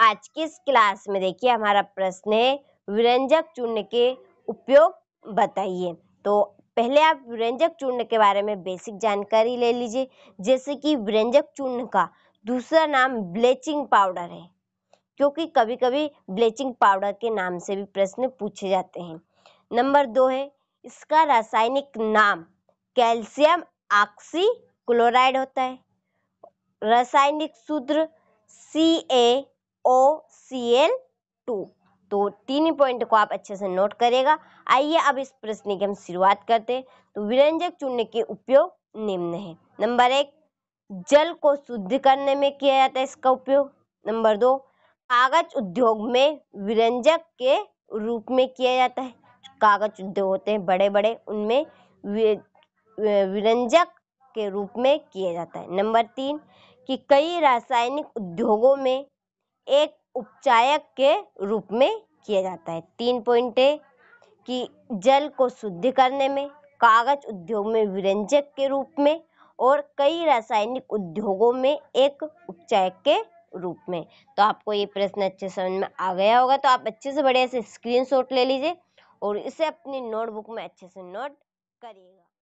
आज की इस क्लास में देखिए हमारा प्रश्न है व्यंजक चूर्ण के उपयोग बताइए तो पहले आप व्यंजक चूर्ण के बारे में बेसिक जानकारी ले लीजिए जैसे कि व्यंजक चूर्ण का दूसरा नाम ब्लीचिंग पाउडर है क्योंकि कभी कभी ब्लीचिंग पाउडर के नाम से भी प्रश्न पूछे जाते हैं नंबर दो है इसका रासायनिक नाम कैल्शियम ऑक्सी क्लोराइड होता है रासायनिक सूत्र सी ए ओ सी एल टू तो तीन ही पॉइंट को आप अच्छे से नोट करेगा आइए अब इस प्रश्न की हम शुरुआत करते हैं तो विरंजक चूर्ण के उपयोग निम्न है नंबर एक जल को शुद्ध करने में किया जाता है इसका उपयोग नंबर दो कागज उद्योग में विरंजक के रूप में किया जाता है कागज उद्योग होते हैं बड़े बड़े उनमें विरंजक के रूप में किया जाता है नंबर तीन कि कई रासायनिक उद्योगों में एक उपचायक के रूप में किया जाता है तीन पॉइंट है कि जल को शुद्ध करने में कागज उद्योग में विरंजक के रूप में और कई रासायनिक उद्योगों में एक उपचायक के रूप में तो आपको ये प्रश्न अच्छे समझ में आ गया होगा तो आप अच्छे से बढ़िया से स्क्रीनशॉट ले लीजिए और इसे अपनी नोटबुक में अच्छे से नोट करिएगा